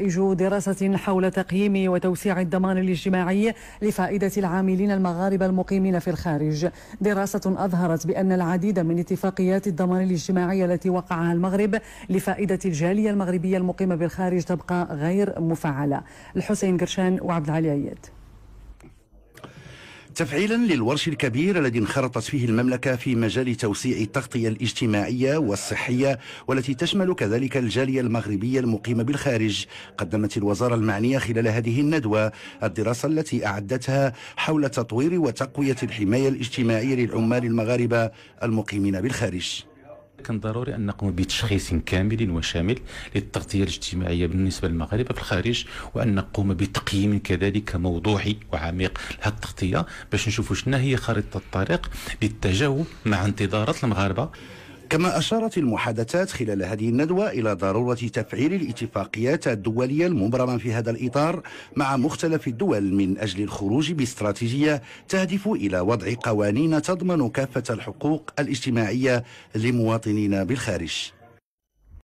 نتائج دراسة حول تقييم وتوسيع الضمان الاجتماعي لفائدة العاملين المغاربة المقيمين في الخارج دراسة أظهرت بأن العديد من اتفاقيات الضمان الاجتماعي التي وقعها المغرب لفائدة الجالية المغربية المقيمة بالخارج تبقى غير مفعلة الحسين قرشان وعبد العلي عيد تفعيلا للورش الكبير الذي انخرطت فيه المملكة في مجال توسيع التغطية الاجتماعية والصحية والتي تشمل كذلك الجالية المغربية المقيمة بالخارج قدمت الوزارة المعنية خلال هذه الندوة الدراسة التي أعدتها حول تطوير وتقوية الحماية الاجتماعية للعمال المغاربة المقيمين بالخارج كان ضروري ان نقوم بتشخيص كامل وشامل للتغطيه الاجتماعيه بالنسبه للمغاربه في الخارج وان نقوم بتقييم كذلك موضوعي وعميق لهذه التغطيه باش نشوفوا شنو هي خريطه الطريق للتجاوب مع انتظارات المغاربه كما أشارت المحادثات خلال هذه الندوة إلى ضرورة تفعيل الاتفاقيات الدولية المبرمة في هذا الإطار مع مختلف الدول من أجل الخروج باستراتيجية تهدف إلى وضع قوانين تضمن كافة الحقوق الاجتماعية لمواطنينا بالخارج